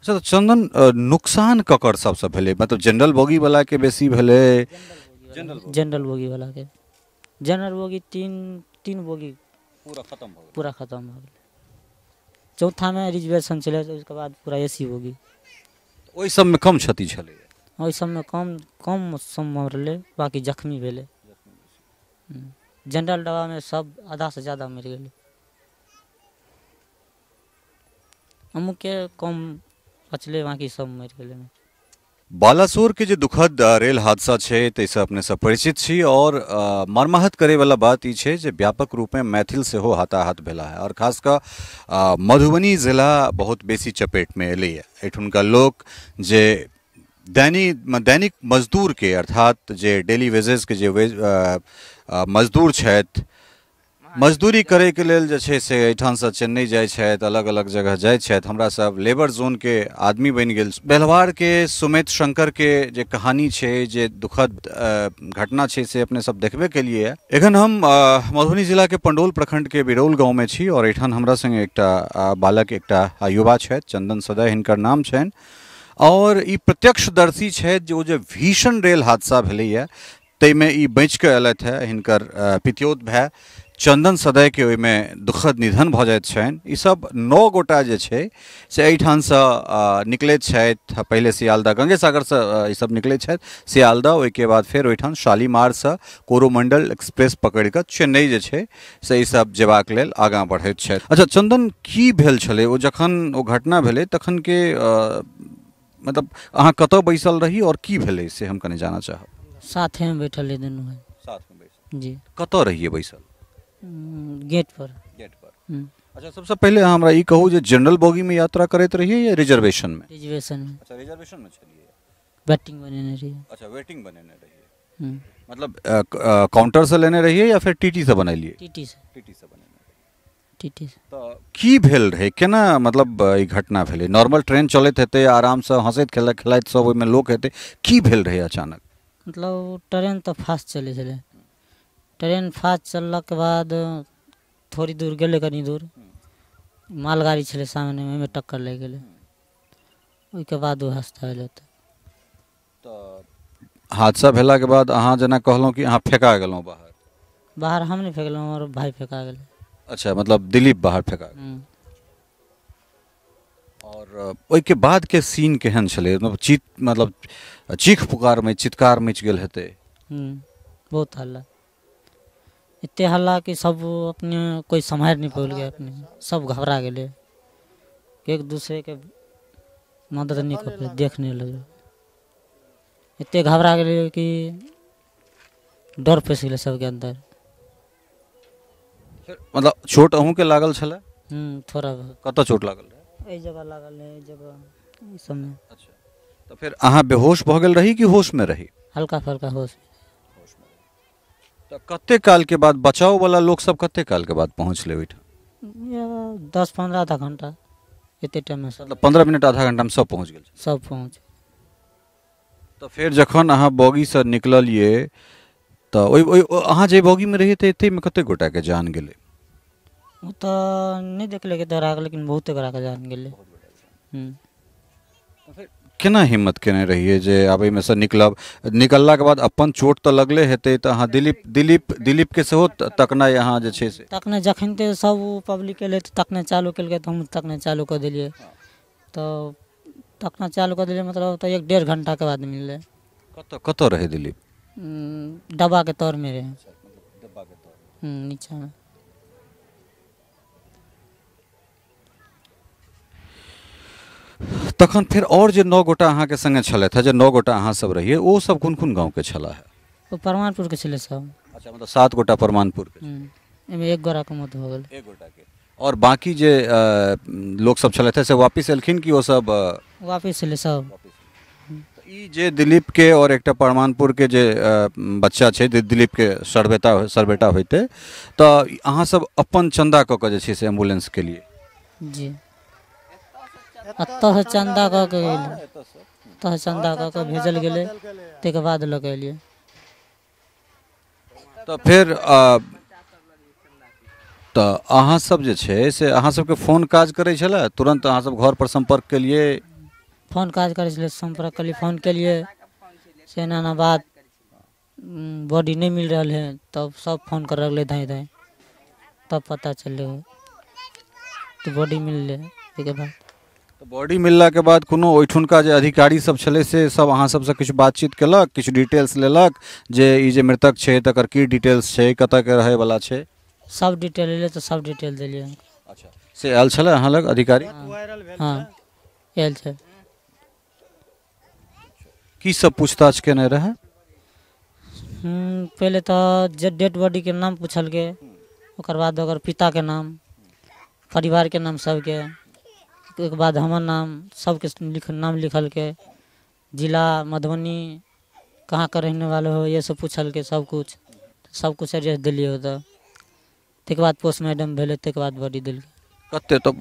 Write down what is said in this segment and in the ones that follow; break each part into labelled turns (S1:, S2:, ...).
S1: अच्छा तऽ तो चन्दन नुकसान ककर सबसँ भले मतलब जनरल बोगी वाला के बेसी भले
S2: जनरल बोगी वाला के जनरल बोगी तीन तीन बोगी पूरा खत्म हो पूरा खत्म हो गया चौथा में रिजर्वेशन चले तो उसके बाद पूरा एसी सी बोगी
S1: सब में कम क्षति
S2: छलै सब में कम कम सम मरले बाकी जख्मी भेले हम्म। जनरल डबा में सब आधा से ज़्यादा मरि गेलै अमुकके कम પચલે बाकी सब मर गए
S1: बालासोर के जो दुखद रेल हादसा है तैसे अपने सब परिचित छी और मर्माहत करे वाला बात ई है जो व्यापक रूप में मैथिल से हो हाथाहाथ भेला है और खास का मधुबनी जिला बहुत बेसी चपेट में अल का लोग जे दैनिक दैनिक मजदूर के अर्थात जे डेली वेजेस के जे वेज, मजदूर छथि मजदूरी के लेल जे छै से चेन्नई जाए छथि अलग अलग जगह जाइ हमरा सब लेबर के आदमी बन गेल के सुमित के जे कहानी छे जे दुखद घटना छे से अपने सब देखबे लिए एखन हम मधुबनी के पंडोल के बिरौल में छी और एहिठाम हमरा सङ्गे एकटा बालक एकटा युवा छथि चंदन सदय हिनकर नाम छनि और ई प्रत्यक्षदर्शी छथि जे ओ जे भीषण रेल हादसा तै में ई बचि के अलथ है हिनकर पितियोत भाय चंदन सदय के ओहिमे दुखद निधन भ जाइत नौ ईसभ गोटा जे से एहिठामसँ निकलैत छथि पहिले सियालदह गङ्गे सागरसँ ईसभ निकलैत छथि सियालदह के बाद फिर वहीठान शालीमार से कोरोमंडल एक्सप्रेस पकड़ के चेन्नई जे छै से ईसभ जेबाक लेल आगा बढ़ैत अच्छा चंदन की भेल छले वो जखन वो घटना तखन के मतलब अहाँ कत बैसल रही और की भेलै से हम कने जाना चाहब
S2: साथ में बैठल साथ में जी
S1: कत रही बैसल
S2: हम्म, गेट पर
S1: गेट पर हम्म। अच्छा सबसे पहले हमरा ये कहो जो जनरल बोगी में यात्रा करते रहिए या रिजर्वेशन में
S2: रिजर्वेशन में
S1: अच्छा रिजर्वेशन में चलिए वेटिंग बने बनेने रहिए अच्छा वेटिंग बने बनेने रहिए हम्म। मतलब काउंटर से लेने रहिए या फिर टीटी से बना लिए टीटी से टीटी से बने टीटी से तो की भेल रहे केना मतलब ई घटना भेले नॉर्मल ट्रेन चलत हेते आराम से हंसत खेलत खेलत सब में लोग हेते की भेल रहे अचानक
S2: मतलब ट्रेन तो फास्ट चले चले ट्रेन फास्ट चल के बाद थोड़ी दूर गए कनी दूर मालगाड़ी छे सामने में टक्कर लग गए उसके बाद हादसा
S1: तो हादसा भेला के बाद अहाँ जना कहलों कि अहाँ फेंका गलों बाहर
S2: बाहर हम नहीं फेंकल और भाई फेंका गए
S1: अच्छा मतलब दिलीप बाहर फेंका हम्म। और के बाद के सीन केहन छे मतलब चीत मतलब चीख पुकार में चित्कार मच गए हेतु
S2: हम्म, बहुत हल्ला इतने हल्ला कि सब अपने कोई समय नहीं भूल गया अपने सब घबरा गए एक दूसरे के मदद नहीं कर देखने लगे इतने घबरा गए कि डर फंस गए सबके अंदर
S1: मतलब चोट अहू के लागल छल हम्म, थोड़ा कत चोट लागल जगह
S2: लागल है जगह इस समय अच्छा तो फिर
S1: अहा बेहोश भ गेल रही कि होश में रही
S2: हल्का फल्का होश में
S1: तो कते काल के बाद बचाव वाला लोग सब कत्ते काल के बाद पहुँचले
S2: ओहिठाम दस पंद्रह आधा घंटा इतने टाइम में सब मतलब पंद्रह
S1: मिनट आधा घंटा में सब पहुँच गए सब पहुँच तो फिर जखन अहाँ बोगी से निकलिए तो अहाँ जे बॉगी में रहिए तो इतने में कते गोटा के जान गए
S2: वो तो नहीं देखले के डरा लेकिन बहुत गोटा के जान गए
S1: केना हिम्मत केने रही है जे आबैमे सँ निकलब के बाद अपन चोट तो लगले हेतै तऽ अहाँ दिलीप दिलीप दिलीप दिलीपके सेहो तकनाइ अहाँ जे छै से
S2: तकने जखन तऽ सब पब्लिक अयलै तऽ तकने चालू केलकै तऽ हम तकने चालू कर देलियै तो तकना चालू कर देलियै मतलब तऽ एक डेढ़ के बाद मिललै
S1: कत कत रहे दिलीप
S2: डब्बा के तौर डब्बाके तरमे नीचे में
S1: तखन फिर और जो नौ गोटा अहाँ के संगे छलथि हे जे नौ गोटा अहाँ सब रहिए वो सब कौन कौन गाँव के छला है
S2: वो परमानपुर के छले सब अच्छा मतलब सात
S1: गोटा परमानपुर
S2: के हम्म, एक गोरा के मौत हो गए एक गोटा
S1: के और बाकी जे लोग सब थे से वापिस एलखिन कि वो सब
S2: वापिस एले सब
S1: जे दिलीप के और एक परमानपुर के जे बच्चा है दिलीप के सरबेटा सरबेटा होते तो अहाँ सब अपन चंदा कऽ के एम्बुलेंस के लिए
S2: जी तह चंदा कह कऽ गेलै एतयसँ चन्दा कऽ कऽ भेजल गए तक बाद लग अलिए
S1: तो फिर तो अहाँ सब जे छै से अहाँ सबके फोन काज करे छे तुरंत अहाँ सब घर पर संपर्क के लिए
S2: फोन काज करे छे संपर्क के लिए फोन के लिए से ना ना बात बॉडी नहीं मिल रहा है तब तो सब फोन कर रहे धाई धाई तब तो पता चल तो बॉडी मिल रहा है
S1: तो बॉडी मिलल के बाद कोनो ओहिठुनका जे अधिकारी सब छले से सब सब से कुछ बातचीत केलक कुछ डिटेल्स लेलक जे ई जे मृतक छे तकर की डिटेल्स छे के रहे वाला छे
S2: सब डिटेल ले तो सब डिटेल देलियै
S1: अच्छा से आयल छले अहाँ लग अधिकारी हां हाँ, आयल छै की सब पूछताछ केने हम
S2: हम्म, पहले तो जे डेड के नाम पूछल के ओकर बाद ओकर पिता के नाम परिवार के नाम सब के एक बाद हमार नाम सबके लिख, नाम लिखल के जिला मधुबनी कहाँ का रहने वाले हो ये सब पूछल के सब कुछ सब कुछ एड्रेस दिलिए तो तक बाद पोस्ट मैडम भेल तक बाद बॉडी दिल
S1: कते तो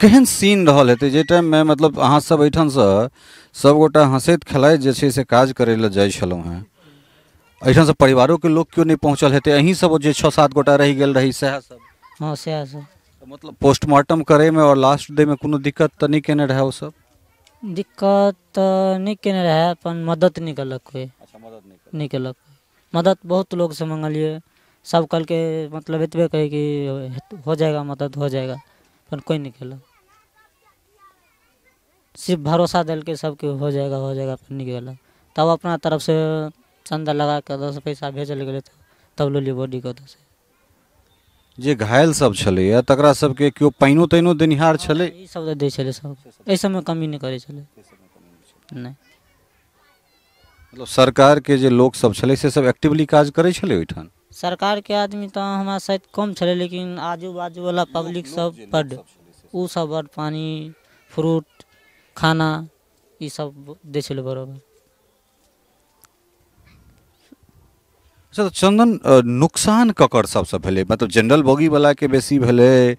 S1: केहन सीन रहल हेतै जे टाइम में मतलब अहाँ सब एहिठामसँ सभगोटा हँसैत खेलाइत जे छै से काज करै लए जाइ छलहुँ से परिवारों के लोग क्यों नहीं पहुँचल हेतै अहीँसभ जे छः सात गोटा रहि गेल रही सह सब
S2: हाँ सह सब तो मतलब
S1: पोस्टमार्टम करे में और लास्ट डे में कोनो दिक्कत तो नहीं केने रहे सब
S2: दिक्कत तो नहीं केने रहे अपन मदद नहीं हुए अच्छा मदद नहीं कलक मदद बहुत लोग से मंगलिए सब कल के मतलब इतबे कहे कि हो जाएगा मदद हो जाएगा पर कोई नहीं कलक सिर्फ भरोसा दिल के सबके हो जाएगा हो जाएगा पर नहीं तब अपना तरफ से चंदा लगा कर दस पैसा भेजल गए तब लोली बॉडी को दस
S1: जे घायल सब छले या तकरा सब के क्यों पानिओ तानिओ दिनहार छले हाँ,
S2: ई सब दे छले सब एहि सबमे कमी नहीं करे छले नहीं
S1: मतलब सरकार के जे लोग सब छले से सब एक्टिवली काज करे छले ओठन
S2: सरकार के आदमी तो हमरा साथ कम छले लेकिन आजू बाजू वाला पब्लिक सब पर उ सब बड्ड पानि फ्रूट खाना ई सब दे छले बराबर
S1: अच्छा तऽ तो चन्दन नुकसान ककर सबसँ भले मतलब जनरल बोगी वाला के बेसी भले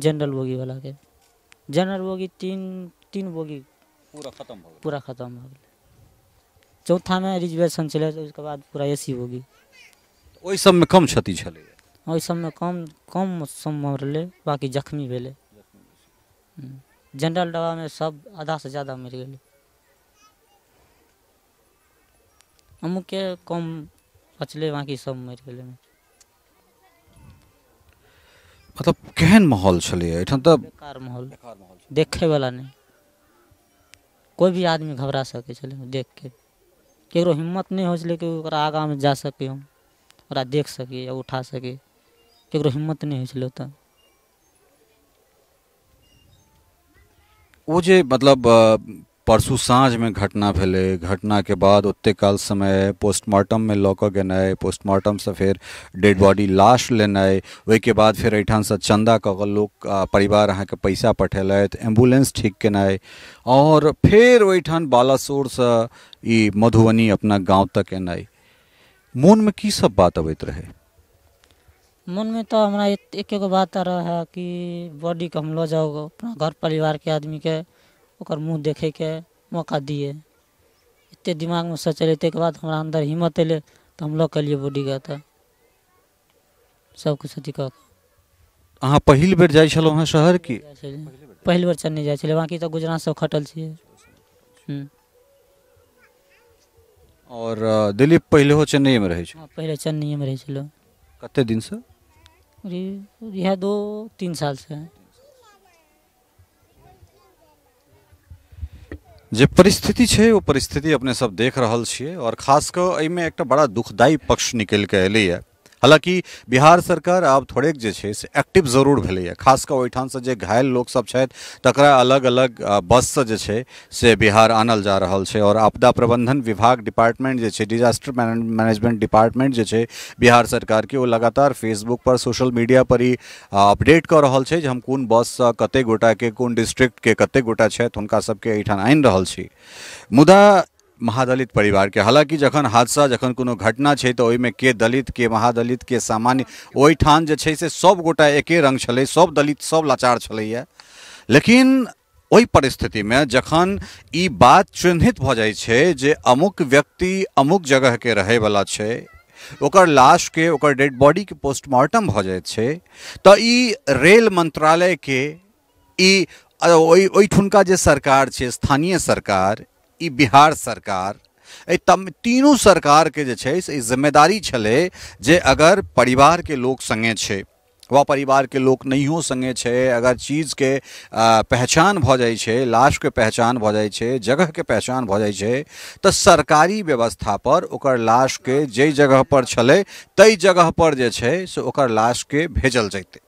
S2: जनरल बोगी वाला के जनरल बोगी तीन तीन बोगी पूरा खत्म हो गया पूरा खत्म हो गया चौथा में रिजर्वेशन चले तो उसके बाद पूरा एसी बोगी बोगी
S1: तो सब में कम क्षति छलै
S2: सब में कम कम सम्भव मरले बाकी जख्मी भेले हम्म। जनरल डबा में सब आधा से ज़्यादा मर मरि गेलै के कम पचले बाकी सब मर गए
S1: मतलब केहन माहौल छे एहिठाम तो
S2: बेकार माहौल देखे वाला नहीं कोई भी आदमी घबरा सके छलै देख के केकरो हिम्मत नहीं हो छलै कि आगा में जा सके हम ओकरा देख सके या उठा सके केकरो हिम्मत नहीं हो छलै ओतऽ
S1: वो जे मतलब परसू साँझ में घटना घटना के बाद ओतेक काल समय में लऽ कऽ गेनाइ से फिर डेड बॉडी लाश लेनाइ के बाद फिर अठान से चंदा कऽ लोग परिवार के पैसा पठेल एम्बुलेंस तो ठीक केनाइ और फिर वहीठान बालासोर से मधुबनी अपना गाँव तक एनाइ में की सब बात
S2: मन में तो हमारा एक एक बात आ रहा है कि के हम लो जाओ अपना घर आदमी के ओकर मुँह के मौका दिए इतने एतेक दिमागमे सोचलियै के बाद हमारा अंदर हिम्मत अल तो हम लऽ कऽ एलियै बॉडीगार्ड सब कुछ अथी कऽ
S1: कऽ बेर जाइ शहर की
S2: पहल बेर चेन्नई जाइ बाकी तो गुजरात से खटल छे
S1: और दिलीप पहले हो चेन्नई में रहे
S2: पहले चेन्नई में रहे कते दिन से इहा दो तीन साल से
S1: जो परिस्थिति है वो परिस्थिति अपने सब देख रहा छियै और खास कऽ एक बड़ा दुखदायी पक्ष निकल के अलैया हालांकि बिहार सरकार आब थोड़े जे से एक्टिव जरूर भेलैए खासकर ओहिठामसँ जे घायल लोग छथि तकरा अलग अलग बस जे से बिहार आनल जा रहल है और आपदा प्रबंधन विभाग डिपार्टमेंट जे डिजास्टर मैनेजमेंट डिपार्टमेंट जे छै बिहार के वो लगातार पर सोशल मीडिया पर ही अपडेट कर रहल है जे हम कोन बससँ कतेक के कोन डिस्ट्रिक्टके कतेक गोटा छथि हुनका सभके एहिठाम आनि रहल छी मुदा महादलित परिवार के हालांकि जखन हादसा जखन कोनो घटना छे तो में के दलित के महादलित के सामान्य ओठान ठान जे से सब गोटा एके रंग छे सब दलित सब लाचार छलैया लेकिन वही परिस्थिति में जखन ई बात चिन्हित भ जाए जे अमुक व्यक्ति अमुक जगह के रहे वाला है ओकर लाश के ओकर डेड बॉडी के पोस्टमार्टम भ जाए छै ई रेल मंत्रालय के ई ओठुनका जे सरकार छे स्थानीय सरकार बिहार सरकार एहि तम तीनू के जे से जिम्मेदारी छले जे अगर लोग संगे छे छै परिवार के लोग नहीं संगे छे अगर चीज़ के पहचान जाए छे लाश के पहचान जाए छे जगह के पहचान भ जाए छे तो सरकारी के जे जगह पर छले तई जगह पर जे छे से लाश के भेजल जाते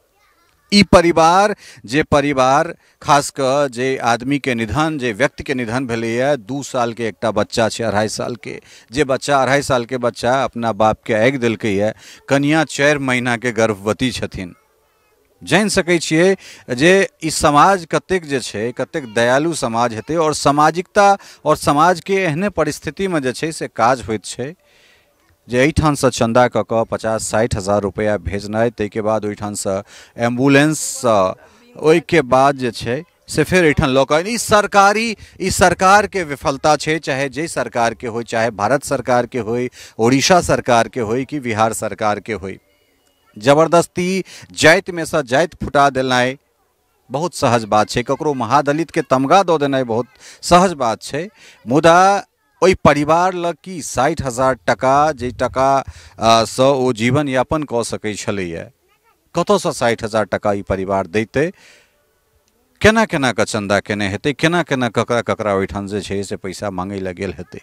S1: परिवार जे परिवार खास कऽ जे के निधन जे के निधन है दू साल के एक बच्चा अढ़ाई साल के जे बच्चा अढ़ाई साल के बच्चा अपना के आगि है कनिया महीना के गर्भवती छथिन जानि सक जे ई समाज कतेक जे छे कतेक दयालु समाज हेतै और सामाजिकता और समाज के एहने में जे छे से काज होइत छे जे एहिठामसँ से चंदा कऽ पचास साठि हजार भेजना भेजनाइ ताहिके बाद से एम्बुलेंस ओहिके बाद जे छै से फेर अठन लऽ कऽ ई सरकारी ई के विफलता छै चाहे जे के होय चाहे भारत सरकार के होय सरकार के होय कि बिहार सरकार के होय जबरदस्ती जाति में से जाति फुटा देनाइ बहुत सहज बात छै ककरो के तमगा दऽ देनाइ बहुत सहज बात छै मुदा ओहि परिवार लग की साठि हजार टका जे से ओ जीवन यापन कऽ सकै छलैए कतऽसँ साठि हजार टका ई परिवार दैतै केना केना कऽ चंदा केने हेतै केना केना ककरा ककरा ओहिठाम जे छै से पैसा मांगै लए गेल हेतै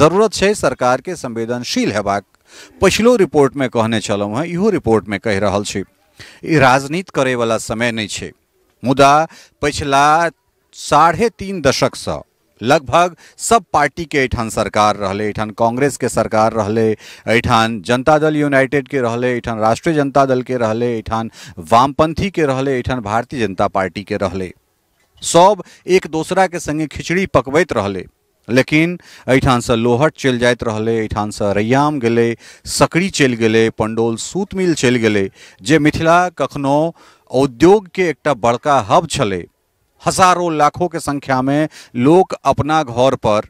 S1: जरूरत छै सरकारके संवेदनशील हेबाक पछिलो रिपोर्टमे कहने छलहुँ हेँ इहो रिपोर्टमे कहि रहल छी ई राजनीति करैवला समय नहि छै मुदा पछिला साढ़े तीन दशकसँ लगभग सब पार्टी के एठन सरकार रहले एठन कांग्रेस के सरकार रहले एठन जनता दल यूनाइटेड के रहले एठन राष्ट्रीय जनता दल के रहले एठन वामपंथी के रहले एठन भारतीय जनता पार्टी के रहले सब एक दूसरा के संगे खिचड़ी पकबत रहले लेकिन अठान से लोहट चल जात रहले अठान से रैयाम गले सकड़ी चल गले पंडोल सूत मिल चल गले जे मिथिला कखनो औद्योग के एक बड़का हब छले हजारों लाखों के संख्या में लोग अपना घर पर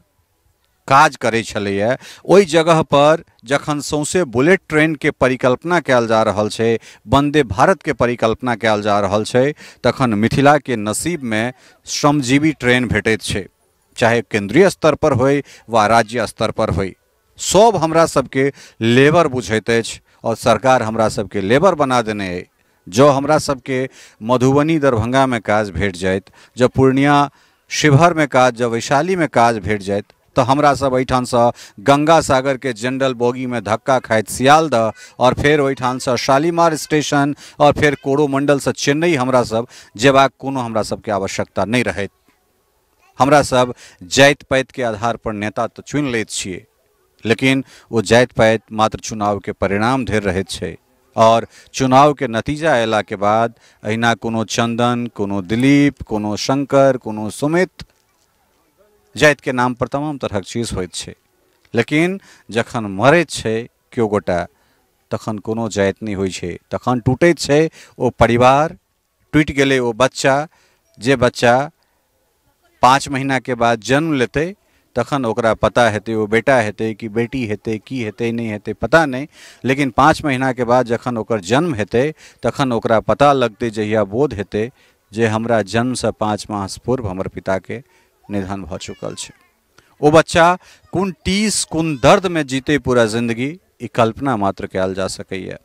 S1: काज करे छलैए जगह पर जखन सौसे बुलेट ट्रेन के परिकल्पना कैल जा रहा है वंदे भारत के परिकल्पना कैल जा रहा है तखन के नसीब में श्रमजीवी ट्रेन भेटैत है चाहे केंद्रीय स्तर पर हो वा राज्य स्तर पर हो सब हमरा सबके लेबर बुझैत और सरकार हमरा सबके लेबर बना देने जो हमरा सबके मधुबनी दरभंगा में काज भेट जात जो पूर्णिया में काज वैशाली में काज भेट जात तो सब ओठान से गंगा सागर के जनरल में धक्का खाइत सियालदह फिर ओठान से शालीमार स्टेशन और फिर कोरोमंडल से चेन्नई सब जेबाक कोनो के आवश्यकता नहीं सब जात पात जाति आधार पर नेता तो चुन लैत छियै लेकिन वो जाति पात मात्र चुनाव के परिणाम धेर रहैत छै और चुनाव के नतीजा अला के बाद अना कोनो चंदन कोनो दिलीप कोनो शंकर कोनो सुमित जाति के नाम पर तमाम तरहक चीज हो लेकिन जखन मरै छै केओ गोटा तखन कोनो जाति नहीं हो तखन टूटे वो ओ परिवार टूट गए ओ बच्चा जे बच्चा पाँच के बाद जन्म लेते तखन ओकरा पता हेतै ओ बेटा हेतै कि बेटी हेतै की हेतै नहीं हेतै पता नहीं लेकिन पाँच के बाद जखन ओकर जन्म हेतै तखन ओकरा पता लगतै जहिया बोध हेतै जे हमरा से पाँच मास पूर्व हमर के निधन भ चुकल छै ओ बच्चा कोन टीस दर्द में जीते पूरा जिंदगी ई कल्पना मात्र कयल जा सकैए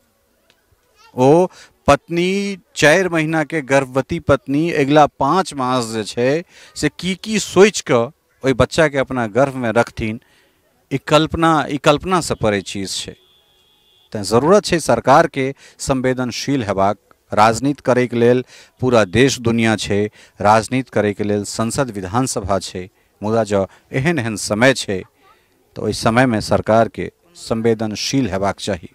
S1: ओ पत्नी चारि के गर्भवती पत्नी अगला पाँच मास जे छै से की की सोचि कऽ बच्चा के अपना में रखथिन ई कल्पना ई से परे चीज है तेँ जरूरत है सरकार के संवेदनशील हेबाक राजनीति के लिए पूरा देश दुनिया है राजनीति करे के लिए संसद विधानसभा छै मुदा जो एहन एहन समय वही समय में सरकार के संवेदनशील हेबाक चाहिए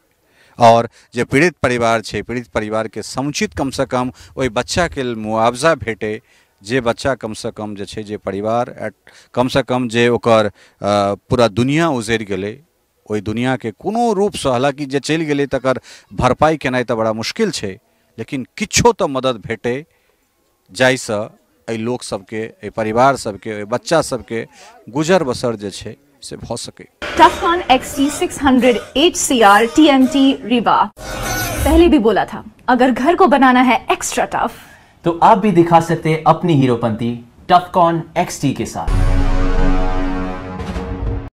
S1: और जो पीड़ित परिवार है पीड़ित परिवार के समुचित कम से कम वही बच्चा के मुआवजा भेटे जे बच्चा से कम जे छै जे परिवार एट से कम जे ओकर पूरा दुनिया उजरि गेलै ओहि के कोनो से हालांकि जे चल गेलै तकर भरपाई केनाई तो बड़ा मुश्किल है लेकिन किछो तो मदद भेटै जाहिसँ लोग लोकसभके ए परिवार सबके ए बच्चा सबके गुजर बसर जे छे से भ सके टफन एक्सटी 600 एचसीआर टीएमटी रीवा पहले भी बोला था अगर घर को बनाना है एक्स्ट्रा टफ तो आप भी दिखा सकते हैं अपनी हीरोपंती टफकॉन एक्सटी के साथ